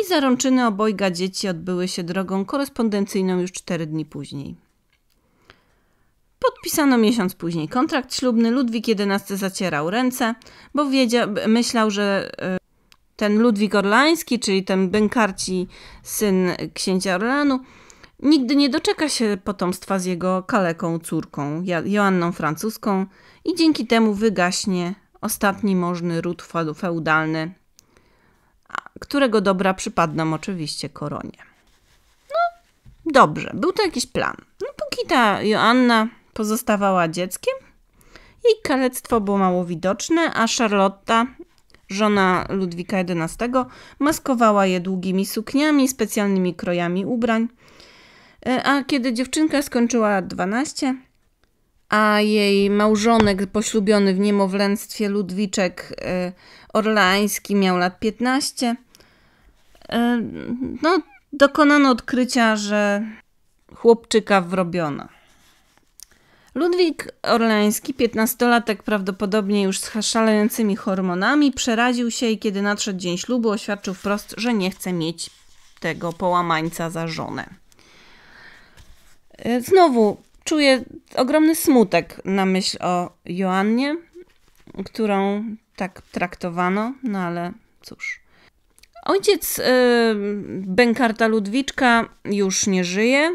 i zarączyny obojga dzieci odbyły się drogą korespondencyjną już cztery dni później. Podpisano miesiąc później kontrakt ślubny. Ludwik XI zacierał ręce, bo wiedział, myślał, że e, ten Ludwik Orlański, czyli ten bękarci syn księcia Orlanu, nigdy nie doczeka się potomstwa z jego kaleką córką, Joanną Francuską i dzięki temu wygaśnie ostatni możny ród feudalny którego dobra przypadną oczywiście koronie. No, dobrze, był to jakiś plan. No, póki ta Joanna pozostawała dzieckiem, jej kalectwo było mało widoczne, a Charlotta, żona Ludwika XI, maskowała je długimi sukniami, specjalnymi krojami ubrań. E, a kiedy dziewczynka skończyła 12, a jej małżonek poślubiony w niemowlęctwie Ludwiczek y, Orlański miał lat 15. Y, no, dokonano odkrycia, że chłopczyka wrobiono. Ludwik Orleński, piętnastolatek prawdopodobnie już z szalejącymi hormonami, przeraził się i kiedy nadszedł dzień ślubu, oświadczył wprost, że nie chce mieć tego połamańca za żonę. Y, znowu czuję ogromny smutek na myśl o Joannie, którą tak traktowano, no ale cóż. Ojciec yy, Benkarta Ludwiczka już nie żyje,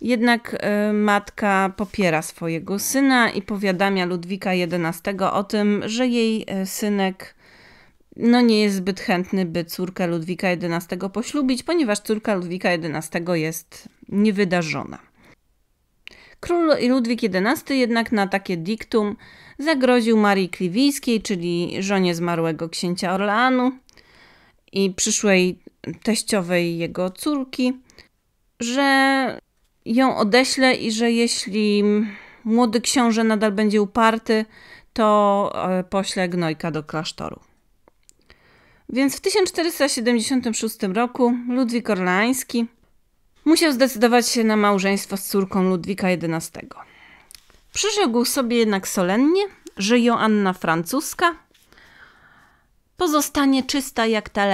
jednak y, matka popiera swojego syna i powiadamia Ludwika XI o tym, że jej y, synek no nie jest zbyt chętny, by córkę Ludwika XI poślubić, ponieważ córka Ludwika XI jest niewydarzona. Król Ludwik XI jednak na takie diktum zagroził Marii Kliwijskiej, czyli żonie zmarłego księcia Orleanu i przyszłej teściowej jego córki, że ją odeśle i że jeśli młody książę nadal będzie uparty, to e, pośle gnojka do klasztoru. Więc w 1476 roku Ludwik Orlański musiał zdecydować się na małżeństwo z córką Ludwika XI. Przyrzekł sobie jednak solennie, że Joanna Francuska pozostanie czysta jak ta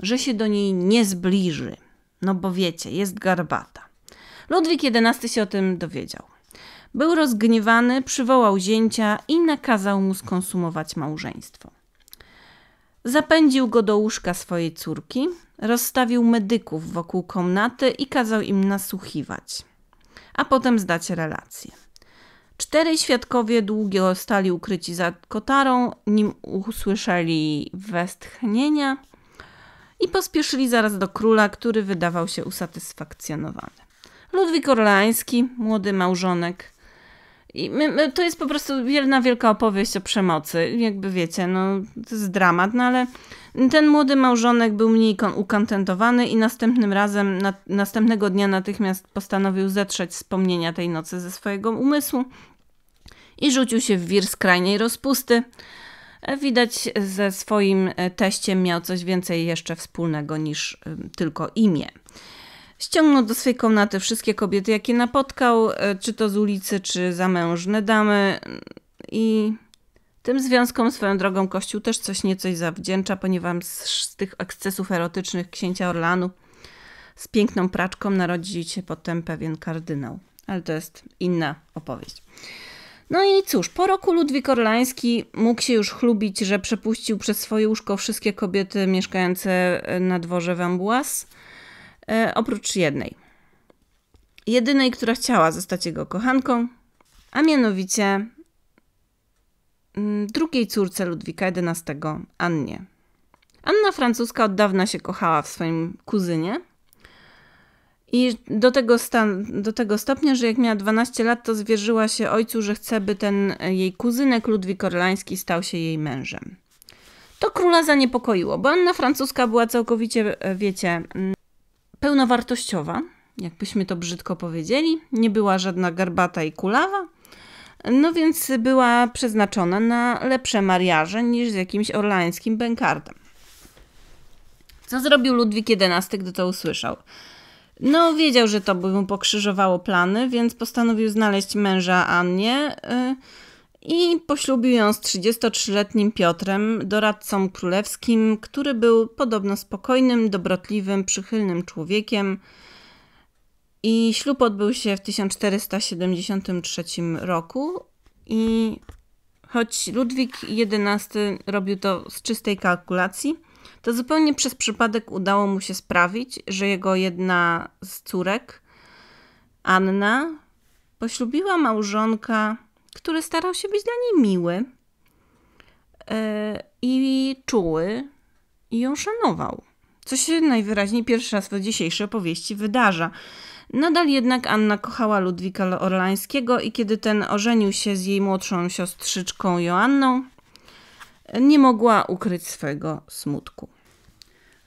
że się do niej nie zbliży. No bo wiecie, jest garbata. Ludwik XI się o tym dowiedział. Był rozgniewany, przywołał zięcia i nakazał mu skonsumować małżeństwo. Zapędził go do łóżka swojej córki, Rozstawił medyków wokół komnaty i kazał im nasłuchiwać, a potem zdać relacje. Czterej świadkowie długo stali ukryci za kotarą, nim usłyszeli westchnienia i pospieszyli zaraz do króla, który wydawał się usatysfakcjonowany. Ludwik Orlański, młody małżonek i my, my, to jest po prostu wielna, wielka opowieść o przemocy. Jakby wiecie, no to jest dramat, no ale ten młody małżonek był mniej ukontentowany i następnym razem, na, następnego dnia natychmiast postanowił zetrzeć wspomnienia tej nocy ze swojego umysłu i rzucił się w wir skrajnej rozpusty. E, widać, ze swoim e, teściem miał coś więcej jeszcze wspólnego niż e, tylko imię. Ściągnął do swojej komnaty wszystkie kobiety, jakie napotkał, e, czy to z ulicy, czy zamężne damy. I tym związkom swoją drogą Kościół też coś niecoś zawdzięcza, ponieważ z tych ekscesów erotycznych księcia Orlanu z piękną praczką narodzi się potem pewien kardynał. Ale to jest inna opowieść. No i cóż, po roku Ludwik Orlański mógł się już chlubić, że przepuścił przez swoje łóżko wszystkie kobiety mieszkające e, na dworze Wambuas – E, oprócz jednej. Jedynej, która chciała zostać jego kochanką, a mianowicie mm, drugiej córce Ludwika XI, Annie. Anna Francuska od dawna się kochała w swoim kuzynie. I do tego, stan, do tego stopnia, że jak miała 12 lat, to zwierzyła się ojcu, że chce, by ten jej kuzynek Ludwik Orlański stał się jej mężem. To króla zaniepokoiło, bo Anna Francuska była całkowicie, e, wiecie, mm, pełnowartościowa, jakbyśmy to brzydko powiedzieli. Nie była żadna garbata i kulawa, no więc była przeznaczona na lepsze mariaże niż z jakimś orlańskim bękardem. Co zrobił Ludwik XI, gdy to usłyszał? No, wiedział, że to by mu pokrzyżowało plany, więc postanowił znaleźć męża Annie. Yy, i poślubił ją z 33-letnim Piotrem, doradcą królewskim, który był podobno spokojnym, dobrotliwym, przychylnym człowiekiem. I ślub odbył się w 1473 roku i choć Ludwik XI robił to z czystej kalkulacji, to zupełnie przez przypadek udało mu się sprawić, że jego jedna z córek, Anna, poślubiła małżonka który starał się być dla niej miły e, i czuły i ją szanował. Co się najwyraźniej pierwszy raz w dzisiejszej opowieści wydarza. Nadal jednak Anna kochała Ludwika Orlańskiego i kiedy ten ożenił się z jej młodszą siostrzyczką Joanną, nie mogła ukryć swojego smutku.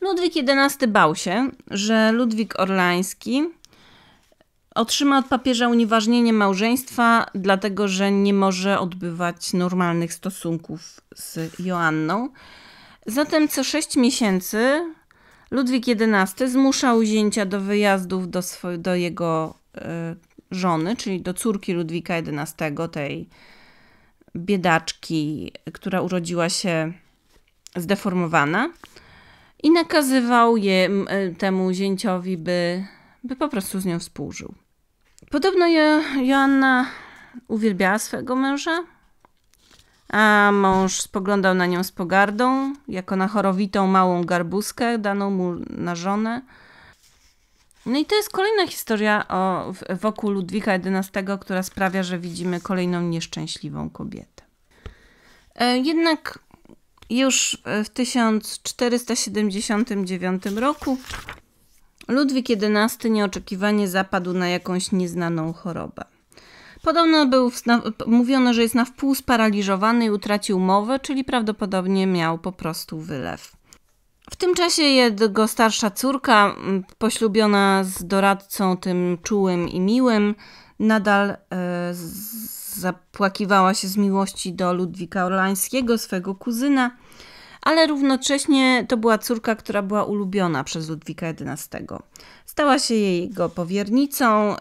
Ludwik XI bał się, że Ludwik Orlański Otrzyma od papieża unieważnienie małżeństwa, dlatego że nie może odbywać normalnych stosunków z Joanną. Zatem co sześć miesięcy Ludwik XI zmusza uzięcia do wyjazdów do, swo- do jego y, żony, czyli do córki Ludwika XI, tej biedaczki, która urodziła się zdeformowana. I nakazywał je, temu zięciowi, by, by po prostu z nią współżył. Podobno Joanna uwielbiała swojego męża, a mąż spoglądał na nią z pogardą, jako na chorowitą małą garbuskę daną mu na żonę. No i to jest kolejna historia o, wokół Ludwika XI, która sprawia, że widzimy kolejną nieszczęśliwą kobietę. E, jednak już w 1479 roku Ludwik XI nieoczekiwanie zapadł na jakąś nieznaną chorobę. Podobno był, mówiono, że jest na wpół sparaliżowany i utracił mowę, czyli prawdopodobnie miał po prostu wylew. W tym czasie jego starsza córka, poślubiona z doradcą tym czułym i miłym, nadal e, zapłakiwała się z miłości do Ludwika Orlańskiego, swego kuzyna, ale równocześnie to była córka, która była ulubiona przez Ludwika XI. Stała się jej jego powiernicą.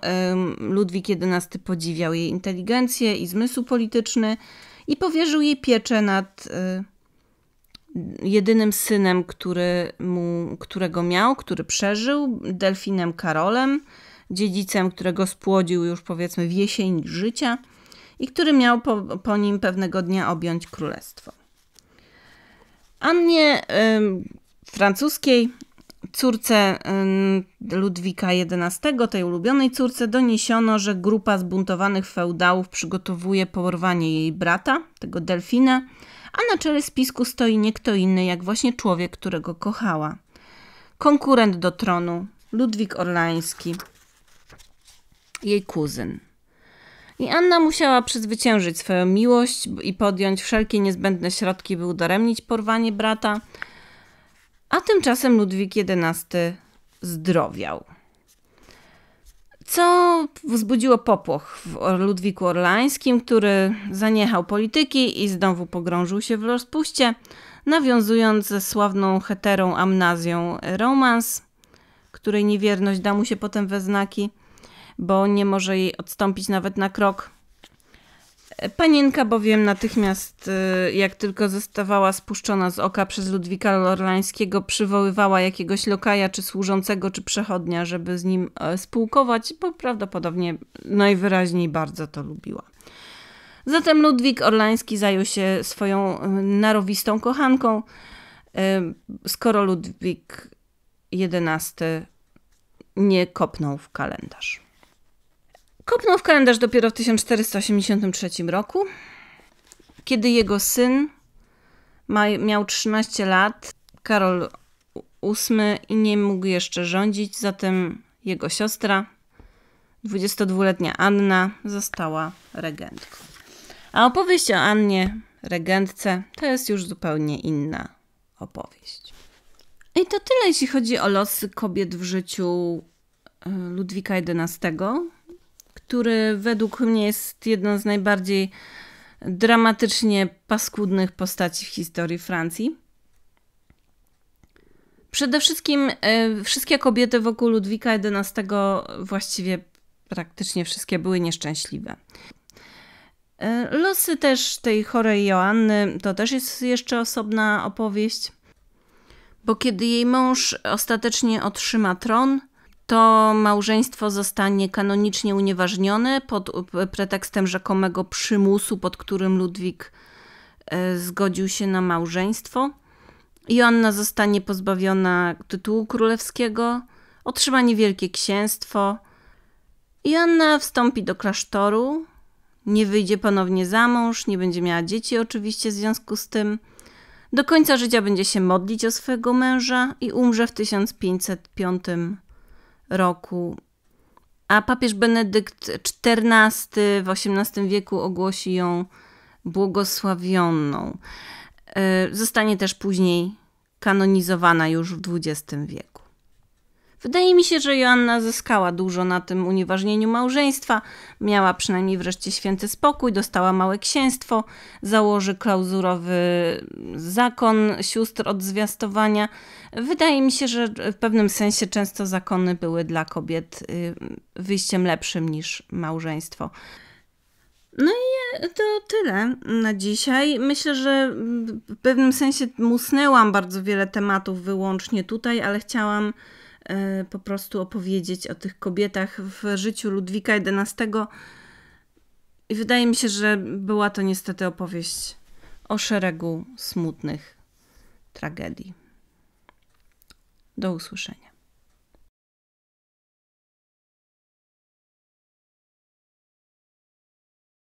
Ludwik XI podziwiał jej inteligencję i zmysł polityczny i powierzył jej pieczę nad e, jedynym synem, który mu, którego miał, który przeżył, delfinem Karolem, dziedzicem, którego spłodził już powiedzmy w jesień życia i który miał po, po nim pewnego dnia objąć królestwo. Annie francuskiej, córce Ludwika XI, tej ulubionej córce, doniesiono, że grupa zbuntowanych feudałów przygotowuje porwanie jej brata, tego delfina, a na czele spisku stoi nie kto inny, jak właśnie człowiek, którego kochała. Konkurent do tronu, Ludwik Orlański, jej kuzyn. I Anna musiała przezwyciężyć swoją miłość i podjąć wszelkie niezbędne środki, by udaremnić porwanie brata. A tymczasem Ludwik XI zdrowiał. Co wzbudziło popłoch w Ludwiku Orlańskim, który zaniechał polityki i znowu pogrążył się w rozpuście, nawiązując ze sławną heterą amnazją romans, której niewierność da mu się potem we znaki – bo nie może jej odstąpić nawet na krok. Panienka bowiem natychmiast, y, jak tylko zostawała spuszczona z oka przez Ludwika Lorlańskiego, przywoływała jakiegoś lokaja, czy służącego, czy przechodnia, żeby z nim e, spółkować, bo prawdopodobnie najwyraźniej bardzo to lubiła. Zatem Ludwik Orlański zajął się swoją y, narowistą kochanką, y, skoro Ludwik XI nie kopnął w kalendarz. Kopnął w kalendarz dopiero w 1483 roku, kiedy jego syn miał 13 lat, Karol VIII, i nie mógł jeszcze rządzić, zatem jego siostra, 22-letnia Anna, została regentką. A opowieść o Annie, regentce, to jest już zupełnie inna opowieść. I to tyle, jeśli chodzi o losy kobiet w życiu y, Ludwika XI który według mnie jest jedną z najbardziej dramatycznie paskudnych postaci w historii Francji. Przede wszystkim e, wszystkie kobiety wokół Ludwika XI właściwie praktycznie wszystkie były nieszczęśliwe. E, losy też tej chorej Joanny to też jest jeszcze osobna opowieść, bo kiedy jej mąż ostatecznie otrzyma tron, to małżeństwo zostanie kanonicznie unieważnione pod e, pretekstem rzekomego przymusu, pod którym Ludwik e, zgodził się na małżeństwo. Joanna zostanie pozbawiona tytułu królewskiego, otrzyma niewielkie księstwo. Joanna wstąpi do klasztoru, nie wyjdzie ponownie za mąż, nie będzie miała dzieci oczywiście w związku z tym. Do końca życia będzie się modlić o swojego męża i umrze w 1505 roku. A papież Benedykt XIV w XVIII wieku ogłosi ją błogosławioną. E, zostanie też później kanonizowana już w XX wieku. Wydaje mi się, że Joanna zyskała dużo na tym unieważnieniu małżeństwa, miała przynajmniej wreszcie święty spokój, dostała małe księstwo, założy klauzurowy zakon sióstr od zwiastowania. Wydaje mi się, że w pewnym sensie często zakony były dla kobiet y, wyjściem lepszym niż małżeństwo. No i to tyle na dzisiaj. Myślę, że w pewnym sensie musnęłam bardzo wiele tematów wyłącznie tutaj, ale chciałam E, po prostu opowiedzieć o tych kobietach w życiu Ludwika XI. I wydaje mi się, że była to niestety opowieść o szeregu smutnych tragedii. Do usłyszenia.